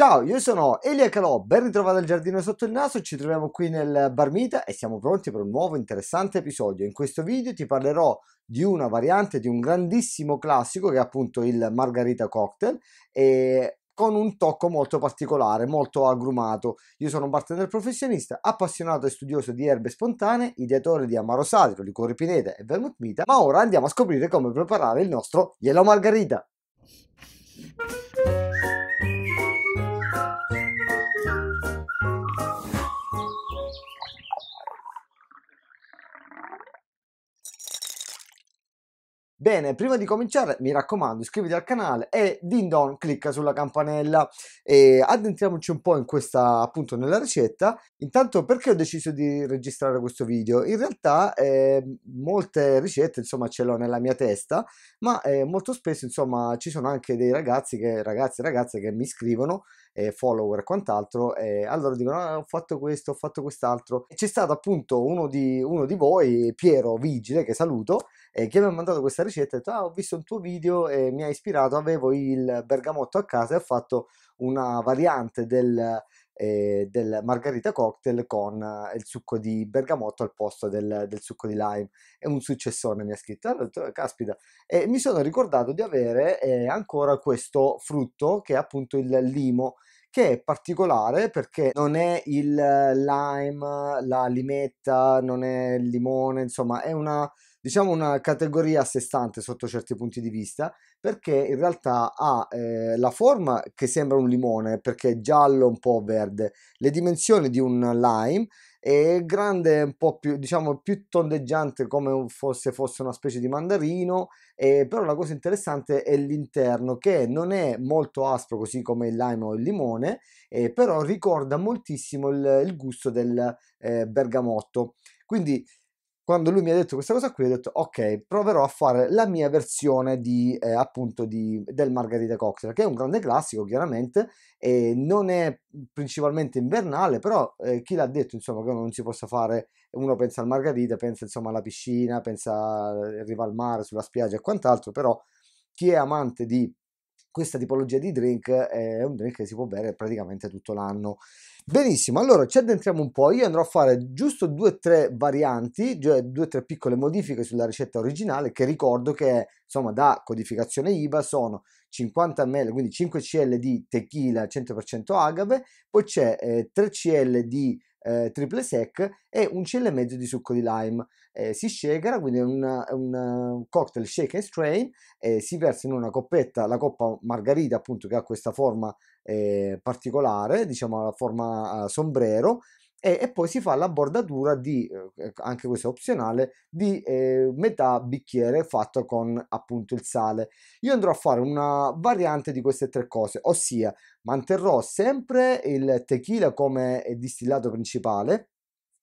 Ciao, io sono Elia Calò, ben ritrovato al giardino sotto il naso, ci troviamo qui nel Barmita e siamo pronti per un nuovo interessante episodio. In questo video ti parlerò di una variante di un grandissimo classico che è appunto il Margarita Cocktail e con un tocco molto particolare, molto agrumato. Io sono un bartender professionista, appassionato e studioso di erbe spontanee, ideatore di amaro satiro, liquore pineta e vermouth mita, ma ora andiamo a scoprire come preparare il nostro Yellow Margarita. Bene, prima di cominciare mi raccomando iscriviti al canale e din don clicca sulla campanella e addentriamoci un po' in questa appunto nella ricetta. Intanto perché ho deciso di registrare questo video? In realtà eh, molte ricette insomma ce l'ho nella mia testa ma eh, molto spesso insomma ci sono anche dei ragazzi che ragazzi e ragazze che mi scrivono eh, follower e quant'altro, eh, allora dicono ah, ho fatto questo, ho fatto quest'altro. C'è stato appunto uno di, uno di voi, Piero Vigile, che saluto, eh, che mi ha mandato questa ricetta e ha detto ah ho visto un tuo video e mi ha ispirato, avevo il bergamotto a casa e ho fatto una variante del eh, del margarita cocktail con eh, il succo di bergamotto al posto del, del, succo di lime. È un successone, mi ha scritto. Allora, eh, caspita. E mi sono ricordato di avere eh, ancora questo frutto che è appunto il limo che è particolare perché non è il eh, lime, la limetta, non è il limone, insomma è una diciamo una categoria a sé stante sotto certi punti di vista perché in realtà ha eh, la forma che sembra un limone perché è giallo un po' verde, le dimensioni di un lime è grande, un po' più, diciamo, più tondeggiante come se fosse una specie di mandarino, eh, però la cosa interessante è l'interno che non è molto aspro così come il lime o il limone, eh, però ricorda moltissimo il, il gusto del eh, bergamotto. Quindi quando lui mi ha detto questa cosa qui, ho detto ok, proverò a fare la mia versione di, eh, appunto di, del Margarita Cocktail, che è un grande classico chiaramente, e non è principalmente invernale, però eh, chi l'ha detto insomma che non si possa fare, uno pensa al Margarita, pensa insomma alla piscina, pensa eh, arriva al mare, sulla spiaggia e quant'altro, però chi è amante di questa tipologia di drink eh, è un drink che si può bere praticamente tutto l'anno. Benissimo, allora ci addentriamo un po', io andrò a fare giusto due o tre varianti, cioè due o tre piccole modifiche sulla ricetta originale che ricordo che insomma da codificazione IVA sono 50 ml, quindi 5 cl di tequila 100% agave, poi c'è eh, 3 cl di eh, triple sec e un cielo e mezzo di succo di lime. Eh, si shakerà, quindi è un, un cocktail shake and strain, eh, si versa in una coppetta, la coppa margarita appunto che ha questa forma eh, particolare, diciamo la forma eh, sombrero, e, e, poi si fa la bordatura di, eh, anche questo è opzionale, di eh, metà bicchiere fatto con appunto il sale. Io andrò a fare una variante di queste tre cose, ossia manterrò sempre il tequila come eh, distillato principale,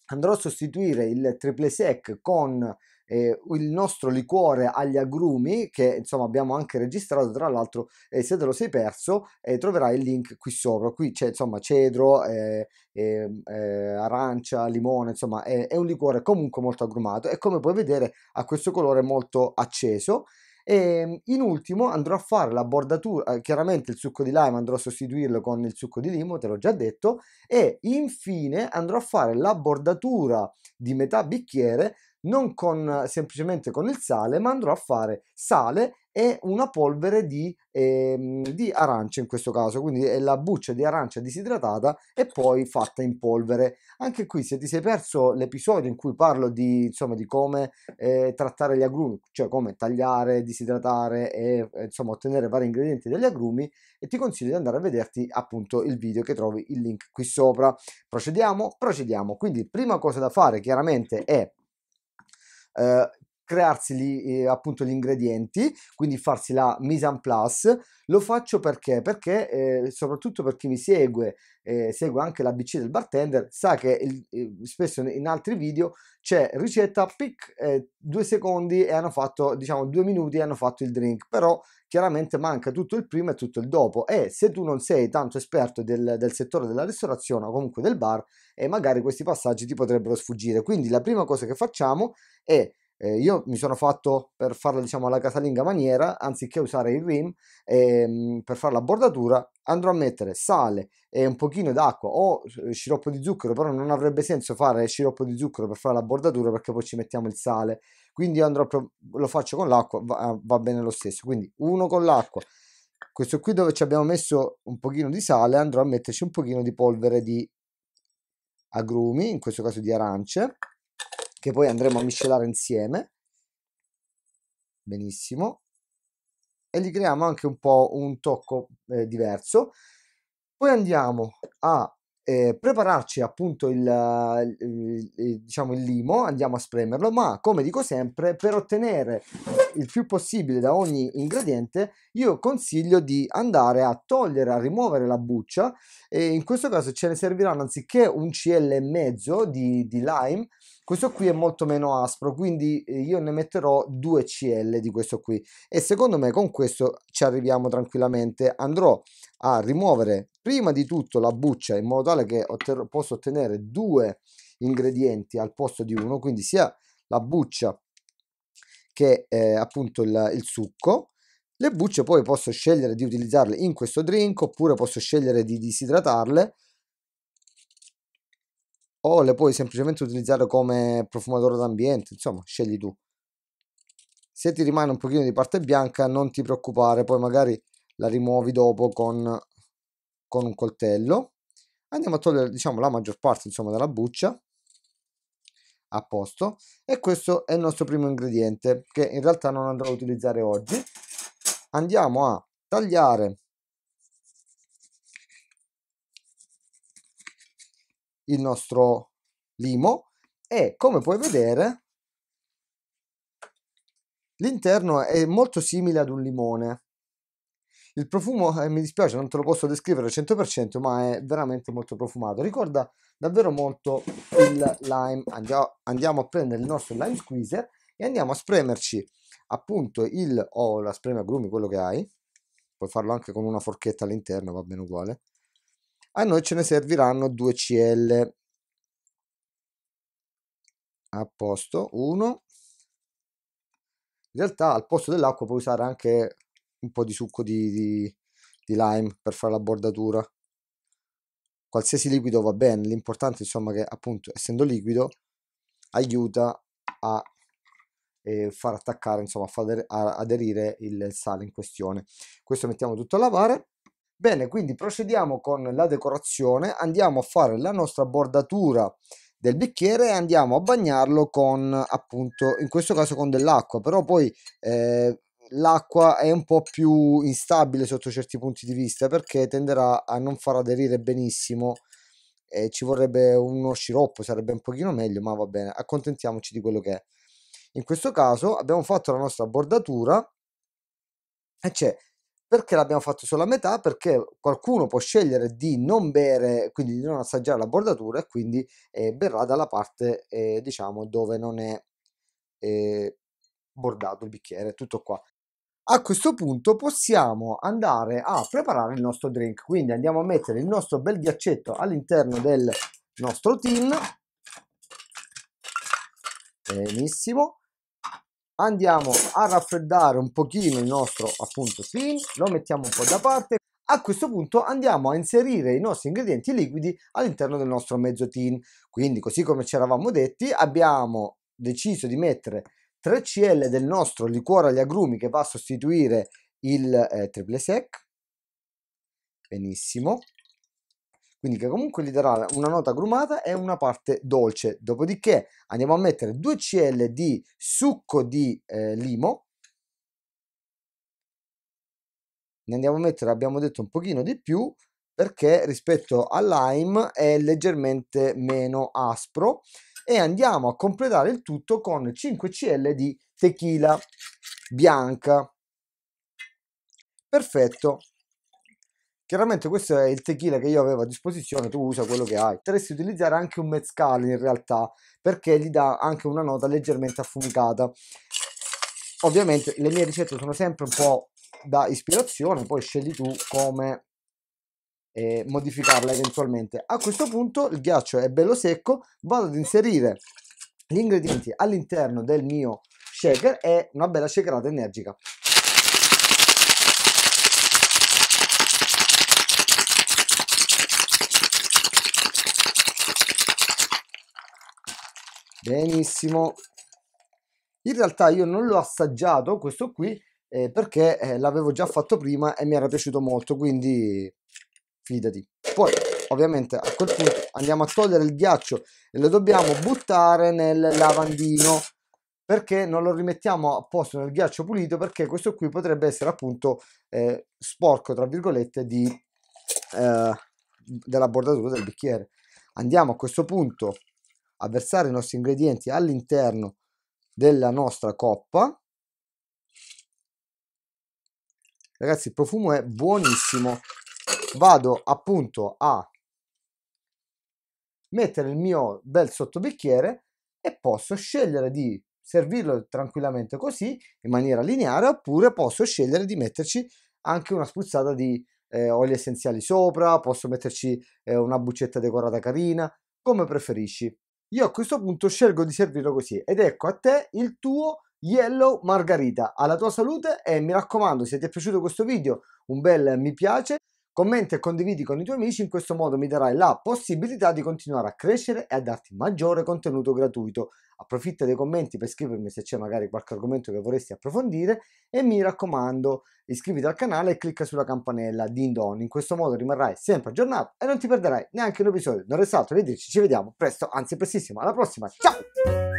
andrò a sostituire il triple sec con eh, il nostro liquore agli agrumi che insomma abbiamo anche registrato tra l'altro eh, se te lo sei perso eh, troverai il link qui sopra qui c'è insomma cedro eh, ehm, eh, arancia limone insomma è, è un liquore comunque molto agrumato e come puoi vedere ha questo colore molto acceso e ehm, in ultimo andrò a fare la bordatura, eh, chiaramente il succo di lime andrò a sostituirlo con il succo di limo, te l'ho già detto, e infine andrò a fare la bordatura di metà bicchiere non con, semplicemente con il sale, ma andrò a fare sale e una polvere di, eh, di arancia in questo caso, quindi è la buccia di arancia disidratata e poi fatta in polvere. Anche qui se ti sei perso l'episodio in cui parlo di, insomma, di come eh, trattare gli agrumi, cioè come tagliare, disidratare e eh, insomma, ottenere vari ingredienti degli agrumi, e ti consiglio di andare a vederti appunto il video che trovi il link qui sopra. Procediamo, procediamo. Quindi prima cosa da fare chiaramente è Uh, crearsi gli, eh, appunto gli ingredienti, quindi farsi la mise en place. Lo faccio perché? Perché eh, soprattutto per chi mi segue, eh, segue anche l'ABC del bartender, sa che il, spesso in altri video c'è ricetta, pic, eh, due secondi e hanno fatto, diciamo, due minuti e hanno fatto il drink, però chiaramente manca tutto il prima e tutto il dopo e se tu non sei tanto esperto del, del settore della ristorazione o comunque del bar, eh, magari questi passaggi ti potrebbero sfuggire. Quindi la prima cosa che facciamo è eh, io mi sono fatto per farlo diciamo alla casalinga maniera, anziché usare il rim, ehm, per fare la bordatura andrò a mettere sale e un pochino d'acqua o eh, sciroppo di zucchero, però non avrebbe senso fare sciroppo di zucchero per fare la bordatura perché poi ci mettiamo il sale, quindi andrò, lo faccio con l'acqua, va, ah, va bene lo stesso, quindi uno con l'acqua. Questo qui dove ci abbiamo messo un pochino di sale andrò a metterci un pochino di polvere di agrumi, in questo caso di arance che poi andremo a miscelare insieme. Benissimo. E gli creiamo anche un po' un tocco eh, diverso. Poi andiamo a eh, prepararci appunto il, il, il, diciamo il limo, andiamo a spremerlo, ma come dico sempre, per ottenere il più possibile da ogni ingrediente, io consiglio di andare a togliere, a rimuovere la buccia e in questo caso ce ne serviranno anziché un CL e mezzo di, di lime, questo qui è molto meno aspro, quindi eh, io ne metterò 2 CL di questo qui e secondo me con questo ci arriviamo tranquillamente. Andrò a rimuovere prima di tutto la buccia in modo tale che posso ottenere due ingredienti al posto di uno, quindi sia la buccia che eh, appunto il, il succo. Le bucce poi posso scegliere di utilizzarle in questo drink oppure posso scegliere di disidratarle o le puoi semplicemente utilizzare come profumatore d'ambiente, insomma, scegli tu. Se ti rimane un pochino di parte bianca non ti preoccupare, poi magari la rimuovi dopo con, con un coltello. Andiamo a togliere diciamo, la maggior parte insomma, della buccia a posto e questo è il nostro primo ingrediente che in realtà non andrò a utilizzare oggi. Andiamo a tagliare il nostro limo e come puoi vedere l'interno è molto simile ad un limone. Il profumo, eh, mi dispiace, non te lo posso descrivere al 100%, ma è veramente molto profumato. Ricorda davvero molto il lime. Andiamo, andiamo a prendere il nostro lime squeezer e andiamo a spremerci appunto il o oh, la sprema grumi quello che hai. Puoi farlo anche con una forchetta all'interno, va bene uguale a noi ce ne serviranno 2 CL. A posto, 1. In realtà al posto dell'acqua puoi usare anche un po' di succo di, di, di lime per fare la bordatura. Qualsiasi liquido va bene, l'importante insomma che appunto essendo liquido aiuta a eh, far attaccare, insomma, a far aderire il sale in questione. Questo mettiamo tutto a lavare. Bene, quindi procediamo con la decorazione, andiamo a fare la nostra bordatura del bicchiere e andiamo a bagnarlo con appunto, in questo caso con dell'acqua, però poi eh, l'acqua è un po' più instabile sotto certi punti di vista perché tenderà a non far aderire benissimo eh, ci vorrebbe uno sciroppo, sarebbe un pochino meglio, ma va bene, accontentiamoci di quello che è. In questo caso abbiamo fatto la nostra bordatura e c'è perché l'abbiamo fatto solo a metà? Perché qualcuno può scegliere di non bere, quindi di non assaggiare la bordatura e quindi eh, berrà dalla parte, eh, diciamo, dove non è eh, bordato il bicchiere, tutto qua. A questo punto possiamo andare a preparare il nostro drink, quindi andiamo a mettere il nostro bel ghiaccetto all'interno del nostro tin. Benissimo andiamo a raffreddare un pochino il nostro appunto film lo mettiamo un po' da parte a questo punto andiamo a inserire i nostri ingredienti liquidi all'interno del nostro mezzo tin quindi così come ci eravamo detti abbiamo deciso di mettere 3 cl del nostro liquore agli agrumi che va a sostituire il eh, triple sec benissimo quindi che comunque gli darà una nota grumata e una parte dolce. Dopodiché andiamo a mettere 2 cl di succo di eh, limo, ne andiamo a mettere, abbiamo detto, un pochino di più perché rispetto al lime è leggermente meno aspro e andiamo a completare il tutto con 5 cl di tequila bianca. Perfetto, Chiaramente questo è il tequila che io avevo a disposizione, tu usa quello che hai. Potresti utilizzare anche un mezcal in realtà, perché gli dà anche una nota leggermente affumicata. Ovviamente le mie ricette sono sempre un po' da ispirazione, poi scegli tu come eh, modificarla eventualmente. A questo punto il ghiaccio è bello secco, vado ad inserire gli ingredienti all'interno del mio shaker e una bella shakerata energica. Benissimo. In realtà io non l'ho assaggiato questo qui eh, perché eh, l'avevo già fatto prima e mi era piaciuto molto, quindi fidati. Poi ovviamente a quel punto andiamo a togliere il ghiaccio e lo dobbiamo buttare nel lavandino perché non lo rimettiamo a posto nel ghiaccio pulito perché questo qui potrebbe essere appunto eh, sporco tra virgolette di, eh, della bordatura del bicchiere andiamo a questo punto a versare i nostri ingredienti all'interno della nostra coppa ragazzi il profumo è buonissimo vado appunto a mettere il mio bel sottobicchiere e posso scegliere di servirlo tranquillamente così in maniera lineare oppure posso scegliere di metterci anche una spruzzata di eh, oli essenziali sopra posso metterci eh, una buccetta decorata carina come preferisci io a questo punto scelgo di servirlo così ed ecco a te il tuo Yellow Margarita. Alla tua salute e mi raccomando se ti è piaciuto questo video un bel mi piace Commenta e condividi con i tuoi amici, in questo modo mi darai la possibilità di continuare a crescere e a darti maggiore contenuto gratuito. Approfitta dei commenti per scrivermi se c'è magari qualche argomento che vorresti approfondire e mi raccomando iscriviti al canale e clicca sulla campanella di Indon. In questo modo rimarrai sempre aggiornato e non ti perderai neanche un episodio. Non resta altro che dirci, ci vediamo presto, anzi prestissimo, alla prossima, ciao!